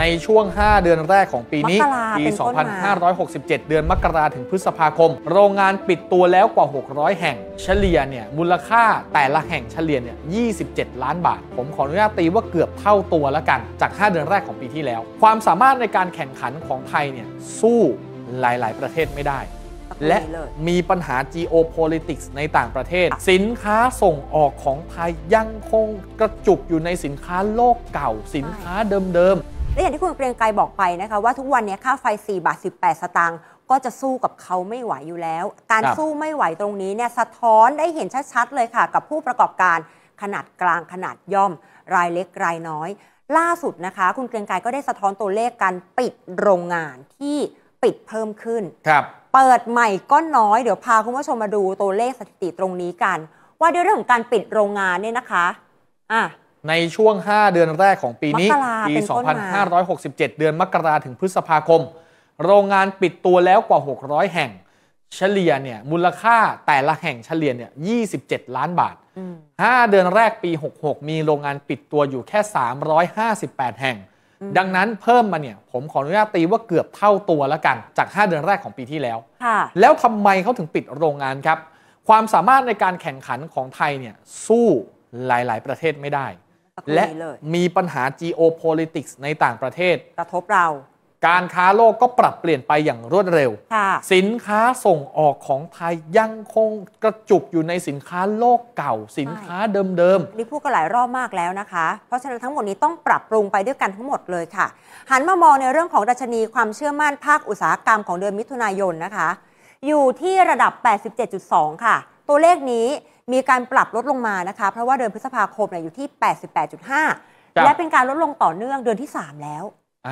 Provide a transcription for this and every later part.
ในช่วง 5 เดือนแรกของปีนี้ ปี 2567 เดือนมกราถึงพฤษภาคม โรงงานปิดตัวแล้วกว่า 600 แห่ง เฉลี่ยเนี่ย มูลค่าแต่ละแห่งเฉลี่ยเนี่ย27 ล้านบาท ผมขออนุญาตตีว่าเกือบเท่าตัวแล้วกัน จาก 5 เดือนแรกของปีที่แล้ว ความสามารถในการแข่งขันของไทยเนี่ย สู้หลายๆ ประเทศไม่ได้ และมีปัญหา geopolitics ในต่างประเทศ สินค้าส่งออกของไทยยังคงกระจุกอยู่ในสินค้าโลกเก่า สินค้าเดิมและอย่างที่คุณเกรียงไกรบอกไปนะคะว่าทุกวันนี้ค่าไฟ 4 บาท 18 สตางค์ก็จะสู้กับเขาไม่ไหวอยู่แล้ว การสู้ไม่ไหวตรงนี้เนี่ยสะท้อนได้เห็นชัดๆเลยค่ะ กับผู้ประกอบการขนาดกลางขนาดย่อม รายเล็กรายน้อย ล่าสุดนะคะ คุณเกรียงไกรก็ได้สะท้อนตัวเลขการปิดโรงงานที่ปิดเพิ่มขึ้นครับ เปิดใหม่ก็น้อยเดี๋ยวพาคุณผู้ชมมาดูตัวเลขสถิติตรงนี้กัน ว่าด้วยเรื่องของการปิดโรงงานเนี่ยนะคะอ่ะในช่วง 5 เดือนแรกของปีนี้ปี 2567 เดือนมกราถึงพฤษภาคม โรงงานปิดตัวแล้วกว่า 600 แห่ง เฉลี่ยเนี่ยมูลค่าแต่ละแห่งเฉลี่ยเนี่ย 27 ล้านบาท 5 เดือนแรกปี 66 มีโรงงานปิดตัวอยู่แค่ 358 แห่ง ดังนั้นเพิ่มมาเนี่ยผมขออนุญาตตีว่าเกือบเท่าตัวแล้วกันจาก 5 เดือนแรกของปีที่แล้ว แล้วทำไมเขาถึงปิดโรงงานครับ ความสามารถในการแข่งขันของไทยเนี่ยสู้หลายๆ ประเทศไม่ได้และมีปัญหา geopolitics ในต่างประเทศ กระทบเรา การค้าโลกก็ปรับเปลี่ยนไปอย่างรวดเร็ว สินค้าส่งออกของไทยยังคงกระจุกอยู่ในสินค้าโลกเก่าสินค้าเดิมๆนี่พูดกันหลายรอบมากแล้วนะคะ เพราะฉะนั้นทั้งหมดนี้ต้องปรับปรุงไปด้วยกันทั้งหมดเลยค่ะ หันมามองในเรื่องของดัชนีความเชื่อมั่นภาคอุตสาหกรรมของเดือนมิถุนายนนะคะ อยู่ที่ระดับ 87.2 ค่ะ ตัวเลขนี้มีการปรับลดลงมานะคะ เพราะว่าเดือนพฤษภาคมเนี่ยอยู่ที่ 88.5 และเป็นการลดลงต่อเนื่องเดือนที่ 3 แล้ว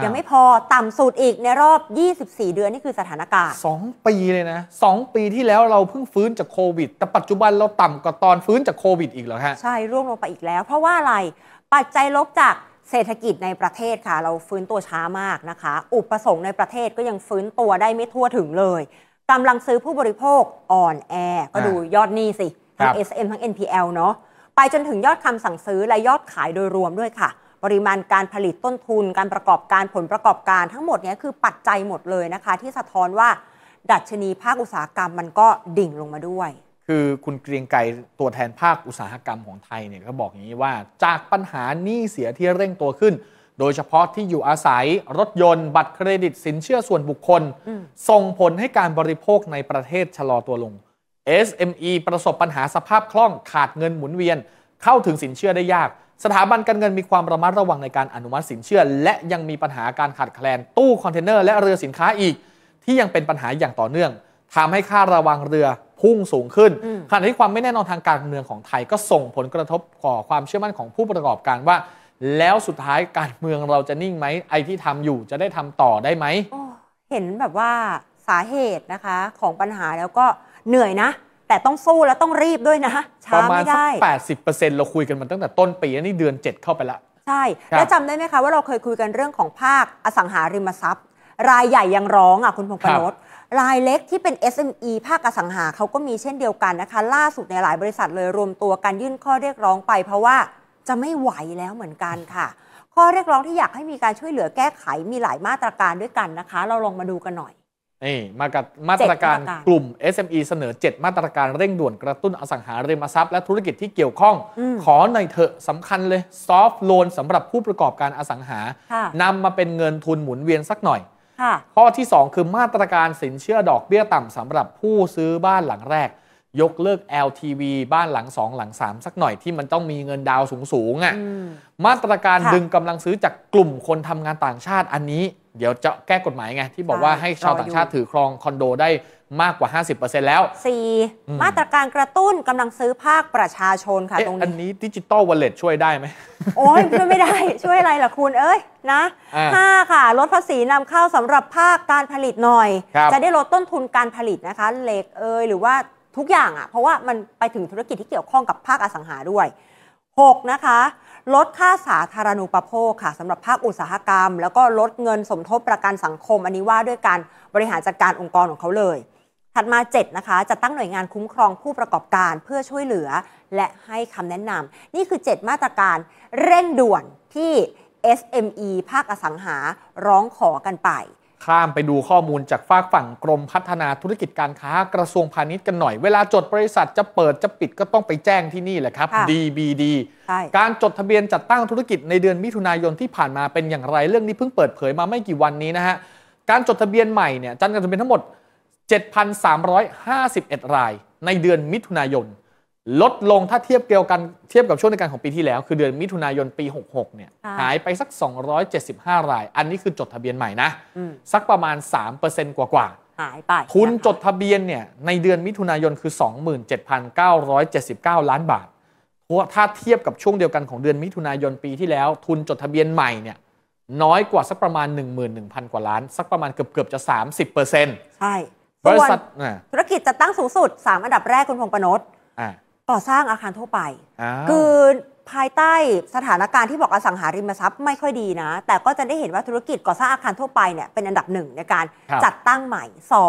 ยังไม่พอต่ำสุดอีกในรอบ 24 เดือน นี่คือสถานการณ์2ปีเลยนะ 2 ปีที่แล้วเราเพิ่งฟื้นจากโควิด แต่ปัจจุบันเราต่ำกว่าตอนฟื้นจากโควิดอีกเหรอฮะใช่ ร่วงลงไปอีกแล้ว เพราะว่าอะไรปัจจัยลบจากเศรษฐกิจในประเทศค่ะเราฟื้นตัวช้ามากนะคะ อุปสงค์ในประเทศก็ยังฟื้นตัวได้ไม่ทั่วถึงเลยกำลังซื้อผู้บริโภคอ่อนแอก็ดูยอดนี้สิทั้ง SM ทั้ง NPL เนาะ ไปจนถึงยอดคำสั่งซื้อและยอดขายโดยรวมด้วยค่ะ ปริมาณการผลิตต้นทุน การประกอบการผลประกอบการทั้งหมดนี้คือปัจจัยหมดเลยนะคะ ที่สะท้อนว่า ดัชนีภาคอุตสาหกรรมมันก็ดิ่งลงมาด้วย คือคุณเกรียงไกรตัวแทนภาคอุตสาหกรรมของไทยเนี่ย ก็บอกอย่างนี้ว่าจากปัญหาหนี้เสียที่เร่งตัวขึ้น โดยเฉพาะที่อยู่อาศัยรถยนต์ บัตรเครดิตสินเชื่อส่วนบุคคลส่งผลให้การบริโภคในประเทศชะลอตัวลง SME ประสบปัญหาสภาพคล่องขาดเงินหมุนเวียนเข้าถึงสินเชื่อได้ยาก สถาบันการเงินมีความระมัดระวังในการอนุมัติสินเชื่อ และยังมีปัญหาการขาดแคลนตู้คอนเทนเนอร์และเรือสินค้าอีก ที่ยังเป็นปัญหาอย่างต่อเนื่อง ทำให้ค่าระวังเรือพุ่งสูงขึ้นขณะที่ความไม่แน่นอนทางการเมืองของไทยก็ส่งผลกระทบต่อความเชื่อมั่นของผู้ประกอบการว่า แล้วสุดท้ายการเมืองเราจะนิ่งไหมไอ้ที่ทำอยู่จะได้ทำต่อได้ไหมเห็นแบบว่าสาเหตุนะคะของปัญหาแล้วก็เหนื่อยนะ แต่ต้องสู้และต้องรีบด้วยนะช้าไม่ได้ประมาณ 80%เราคุยกันมาตั้งแต่ต้นปีนี่เดือนเจ็ดเข้าไปละ ใช่ แล้วจำได้ไหมคะ ว่าเราเคยคุยกันเรื่องของภาคอสังหาริมทรัพย์ รายใหญ่ยังร้องอ่ะคุณพงษ์ประนศรายเล็กที่เป็น SME ภาคอสังหาเขาก็มีเช่นเดียวกันนะคะ ล่าสุดในหลายบริษัทเลยรวมตัวกันยื่นข้อเรียกร้องไปเพราะว่าจะไม่ไหวแล้วเหมือนกันค่ะ ข้อเรียกร้องที่อยากให้มีการช่วยเหลือแก้ไขมีหลายมาตรการด้วยกันนะคะ เราลองมาดูกันหน่อยนี่มากับมาตรการกลุ่ม SME เสนอ 7 มาตรการเร่งด่วนกระตุ้นอสังหาริมทรัพย์ และธุรกิจที่เกี่ยวข้อง ขอหน่อยเถอะสำคัญเลยซอฟท์โลนสำหรับผู้ประกอบการอสังหา นำมาเป็นเงินทุนหมุนเวียนสักหน่อยข้อที่ 2 คือมาตรการสินเชื่อดอกเบี้ยต่ำสำหรับผู้ซื้อบ้านหลังแรก ยกเลิก LTV บ้านหลัง2หลัง3สักหน่อยที่มันต้องมีเงินดาวสูงๆอ่ะมาตรการดึงกำลังซื้อจากกลุ่มคนทำงานต่างชาติอันนี้เดี๋ยวจะแก้กฎหมายไง ที่บอกว่าให้ชาวต่างชาติถือครองคอนโดได้มากกว่า 50%แล้ว 4. มาตรการกระตุ้นกำลังซื้อภาคประชาชนค่ะตรงนี้ อันนี้ดิจิตอลวอลเล็ตช่วยได้ไหมโอ้ยช่วยไม่ได้ช่วยอะไรล่ะคุณ เอ้ยนะห้าค่ะ ลดภาษีนำเข้าสำหรับภาคการผลิตหน่อย จะได้ลดต้นทุนการผลิตนะคะเหล็ก เอ้ยหรือว่าทุกอย่างอะ่ะเพราะว่ามันไปถึงธุรกิจที่เกี่ยวข้องกับภาคอสังหาด้วย 6. นะคะลดค่าสาธารณูปโภคค่ะสำหรับภาคอุตสาหกรรม แล้วก็ลดเงินสมทบประกันสังคม อันนี้ว่าด้วยการบริหารจัดการองค์กรของเขาเลย ถัดมา7นะคะจะตั้งหน่วยงานคุ้มครองผู้ประกอบการเพื่อช่วยเหลือและให้คำแนะนำนี่คือ 7 มาตรการเร่งด่วนที่ SME ภาคอสังหาร้องขอกันไปข้ามไปดูข้อมูลจากฝากฝั่งกรมพัฒนาธุรกิจการค้ากระทรวงพาณิชย์กันหน่อย เวลาจดบริษัทจะเปิดจะปิดก็ต้องไปแจ้งที่นี่แหละครับ DBD การจดทะเบียนจัดตั้งธุรกิจในเดือนมิถุนายนที่ผ่านมาเป็นอย่างไร เรื่องนี้เพิ่งเปิดเผยมาไม่กี่วันนี้นะฮะ การจดทะเบียนใหม่เนี่ยจัดการทะเบียนทั้งหมด 7,351 รายในเดือนมิถุนายนลดลงถ้าเทียบเกี่ยวกันเทียบกับช่วงในการของปีที่แล้ว คือเดือนมิถุนายนปี 66เนี่ยหายไปสัก 275 ราย อันนี้คือจดทะเบียนใหม่นะสักประมาณ 3%กว่ากว่าหายไปทุนจดทะเบียนเนี่ยในเดือนมิถุนายนคือ 27,979 ล้านบาทเพราะถ้าเทียบกับช่วงเดียวกันของเดือนมิถุนายนปีที่แล้ว ทุนจดทะเบียนใหม่เนี่ยน้อยกว่าสักประมาณ 11,000 กว่าล้าน สักประมาณเกือบเกือบจะ30%ใช่บริษัทธุรกิจจะตั้งสูงสุด3อันดับแรกคุณพงษ์ปนศก่อสร้างอาคารทั่วไปคือภายใต้สถานการณ์ที่บอกอสังหาริมทรัพย์ไม่ค่อยดีนะ แต่ก็จะได้เห็นว่าธุรกิจก่อสร้างอาคารทั่วไปเนี่ยเป็นอันดับหนึ่งในการรจัดตั้งใหม่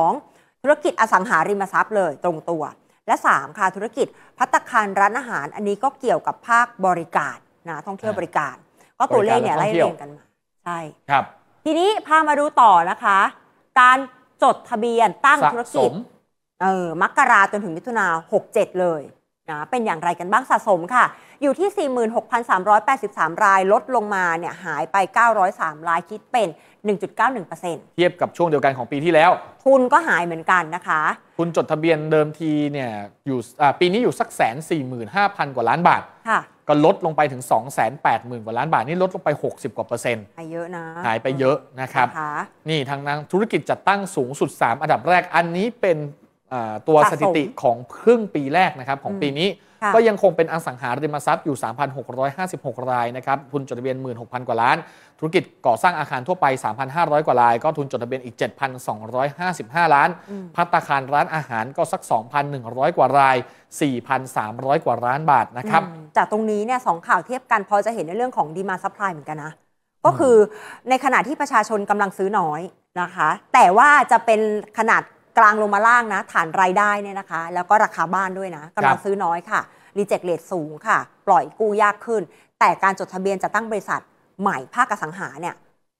2. ธุรกิจอสังหาริมทรัพย์เลยตรงตัว และ 3ค่ะธุรกิจพัตคารร้านอาหารอันนี้ก็เกี่ยวกับภาคบริการนะท่องเที่ยวบริการก็ตัวเลขเนี่ยไล่เรียงกันมาใช่ครับ ทีนี้พามาดูต่อนะคะ การจดทะเบียนตั้งธุรกิจเออมกราจนถึงมิถุนาหกเจ็ดเลยนะเป็นอย่างไรกันบ้างสะสมค่ะ อยู่ที่ 46,383 รายลดลงมาเนี่ยหายไป 903 รายคิดเป็น 1.91%เทียบกับช่วงเดียวกันของปีที่แล้ว ทุนก็หายเหมือนกันนะคะทุนจดทะเบียนเดิมทีเนี่ยอยู่ปีนี้อยู่สักแสนสี่หมื่นห้าพันกว่าล้านบาทค่ะก็ลดลงไปถึง 2 8 0 0 0 0กว่าล้านบาท นี่ลดลงไป 60กว่าเปอร์เซ็นต์หายเยอะนะ หายไปเยอะนะครับนี่ทางนักธุรกิจจัดตั้งสูงสุด 3 อันดับแรกอันนี้เป็นตัวสถิติของครึ่งปีแรกนะครับของปีนี้ก็ยังคงเป็นอสังหาริมทรัพย์อยู่ 3,656 รายนะครับทุนจดทะเบียน 16,000 กว่าล้าน ธุรกิจก่อสร้างอาคารทั่วไป 3,500 กว่าราย ก็ทุนจดทะเบียนอีก 7,255 ล้าน พัตคารร้านอาหารก็สัก 2,100 กว่าราย 4,300 กว่าล้านบาทนะครับ จากตรงนี้เนี่ยสองข่าวเทียบกันพอจะเห็นในเรื่องของดีมาซัพพลายเหมือนกันนะก็คือในขณะที่ประชาชนกำลังซื้อน้อยนะคะ แต่ว่าจะเป็นขนาดกลางลงมาล่างนะ ฐานรายได้เนี่ยนะคะ แล้วก็ราคาบ้านด้วยนะกำลังซื้อน้อยค่ะรีเจ็คเลทสูงค่ะปล่อยกู้ยากขึ้น แต่การจดทะเบียนจะตั้งบริษัท ใหม่ภาคกสังหาเนี่ย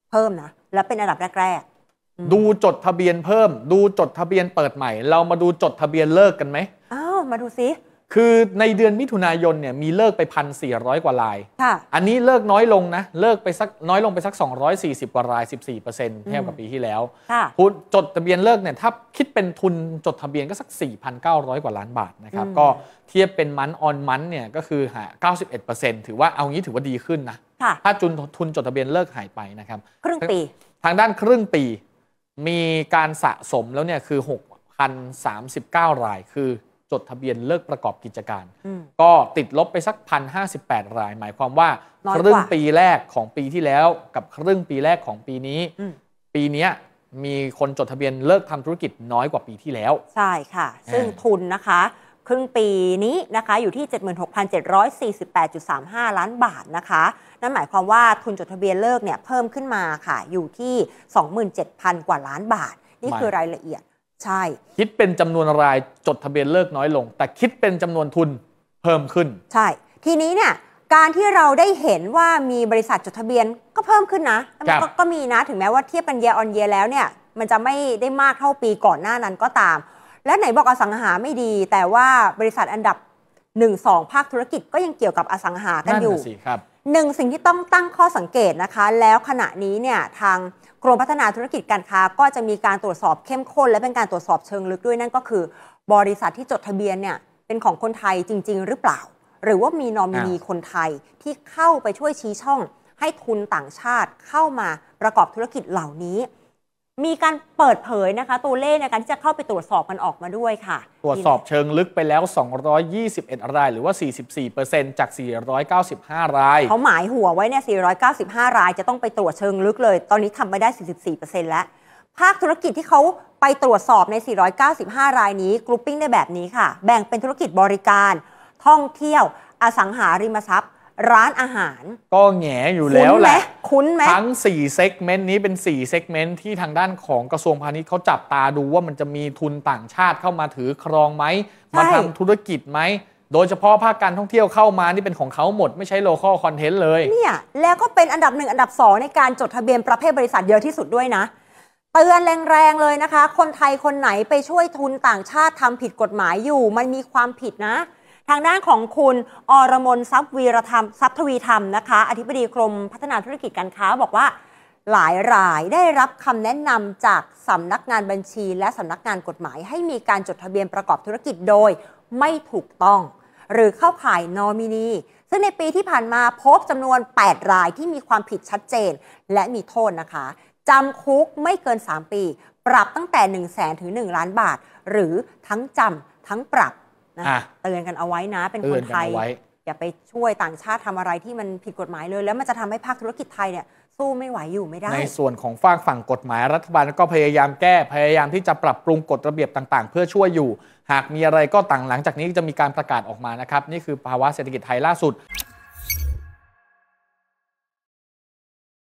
เพิ่มนะ และเป็นอันดับแรกๆดูจดทะเบียนเพิ่ม ดูจดทะเบียนเปิดใหม่เรามาดูจดทะเบียนเลิกกันไหมอ้าวมาดูซิคือในเดือนมิถุนายนเนี่ยมีเลิกไปพันสี่ร้อยกว่าลาย อันนี้เลิกน้อยลงนะเลิกไปสักน้อยลงไปสัก 240กว่าราย 14เปอร์เซ็นต์เทียบกับปีที่แล้วคุณจดทะเบียนเลิกเนี่ยถ้าคิดเป็นทุนจดทะเบียนก็สัก 4,900 กว่าล้านบาทนะครับก็เทียบเป็นมันออนมันเนี่ยก็คือหา91เปอร์เซ็นต์ถือว่าเอางี้ถือว่าดีขึ้นนะ ถ้าจุนทุนจดทะเบียนเลิกหายไปนะครับครึ่งปี ทางด้านครึ่งปีมีการสะสมแล้วเนี่ยคือ6,039 รายคือจดทะเบียนเลิกประกอบกิจการ ก็ติดลบไปสักพันห้าสิบแปดราย หมายความว่า ครึ่งปีแรกของปีที่แล้วกับครึ่งปีแรกของปีนี้ปีนี้มีคนจดทะเบียนเลิกทำธุรกิจน้อยกว่าปีที่แล้ว ใช่ค่ะ ซึ่งทุนนะคะ ครึ่งปีนี้นะคะอยู่ที่ 76,748.35 ล้านบาทนะคะ นั่นหมายความว่าทุนจดทะเบียนเลิกเนี่ยเพิ่มขึ้นมาค่ะอยู่ที่ 27,000 กว่าล้านบาท นี่คือรายละเอียดใช่ คิดเป็นจำนวนรายจดทะเบียนเลิกน้อยลง แต่คิดเป็นจำนวนทุนเพิ่มขึ้น ใช่ ทีนี้เนี่ยการที่เราได้เห็นว่ามีบริษัทจดทะเบียนก็เพิ่มขึ้นนะกก็มีนะถึงแม้ว่าเทียบกันเยออนเยแล้วเนี่ยมันจะไม่ได้มากเท่าปีก่อนหน้านั้นก็ตาม และไหนบอกอสังหาไม่ดี แต่ว่าบริษัทอันดับ1งภาคธุรกิจก็ยังเกี่ยวกับอสังหากันอยู่หนึ่งสิ่งที่ต้องตั้งข้อสังเกตนะคะ แล้วขณะนี้เนี่ยทางกรมพัฒนาธุรกิจการค้าก็จะมีการตรวจสอบเข้มข้น และเป็นการตรวจสอบเชิงลึกด้วยนั่นก็คือบริษัทที่จดทะเบียนเนี่ยเป็นของคนไทยจริง ๆ หรือเปล่า หรือว่ามีนอมินีคนไทยที่เข้าไปช่วยชี้ช่อง ให้ทุนต่างชาติเข้ามาประกอบธุรกิจเหล่านี้มีการเปิดเผยนะคะ ตัวเลขในการที่จะเข้าไปตรวจสอบมันออกมาด้วยค่ะ ตรวจสอบเชิงลึกไปแล้ว 221 รายหรือว่า 44%จาก 495 รายเขาหมายหัวไว้เนี่ย495 รายจะต้องไปตรวจเชิงลึกเลย ตอนนี้ทำไปได้ 44%แล้ว ภาคธุรกิจที่เขาไปตรวจสอบใน 495 รายนี้กรุ๊ปปิ้งได้แบบนี้ค่ะ แบ่งเป็นธุรกิจบริการ ท่องเที่ยวอสังหาริมทรัพย์ร้านอาหาร ก็แหงอยู่แล้วแหละคุ้นไหมทั้ง 4เซกเมนต์นี้เป็น 4เซกเมนต์ที่ทางด้านของกระทรวงพาณิชย์เขาจับตาดูว่ามันจะมีทุนต่างชาติเข้ามาถือครองไหมมาทำธุรกิจไหม โดยเฉพาะภาคการท่องเที่ยวเข้ามานี่เป็นของเขาหมดไม่ใช่โลคอลคอนเทนต์เลย เนี่ย แล้วก็เป็นอันดับหนึ่ง อันดับ2ในการจดทะเบียนประเภทบริษัทเยอะที่สุดด้วยนะเตือนแรงๆเลยนะคะ คนไทยคนไหนไปช่วยทุนต่างชาติทำผิดกฎหมายอยู่มันมีความผิดนะทางด้านของคุณอรมนทรัพย์วีรธรรมทรัพย์ทวีธรรมนะคะ อธิบดีกรมพัฒนาธุรกิจการค้าบอกว่า หลายรายได้รับคำแนะนำจากสำนักงานบัญชีและสำนักงานกฎหมายให้มีการจดทะเบียนประกอบธุรกิจโดยไม่ถูกต้อง หรือเข้าข่ายนอมินี ซึ่งในปีที่ผ่านมาพบจำนวน 8 รายที่มีความผิดชัดเจนและมีโทษนะคะจำคุกไม่เกิน 3 ปี ปรับตั้งแต่ 1 0 0 0 0นถึง1ล้านบาท หรือทั้งจำทั้งปรับนะเตือนกันเอาไว้นะเป็นคนไทย อย่าไปช่วยต่างชาติทำอะไรที่มันผิดกฎหมายเลยแล้วมันจะทำให้ภาคธุรกิจไทยเนี่ยสู้ไม่ไหวอยู่ไม่ได้ ในส่วนของฝากฝั่งกฎหมายรัฐบาลก็พยายามแก้พยายามที่จะปรับปรุงกฎระเบียบต่างๆ เพื่อช่วยอยู่ หากมีอะไรก็ต่างหลังจากนี้จะมีการประกาศออกมานะครับนี่คือภาวะเศรษฐกิจไทยล่าสุด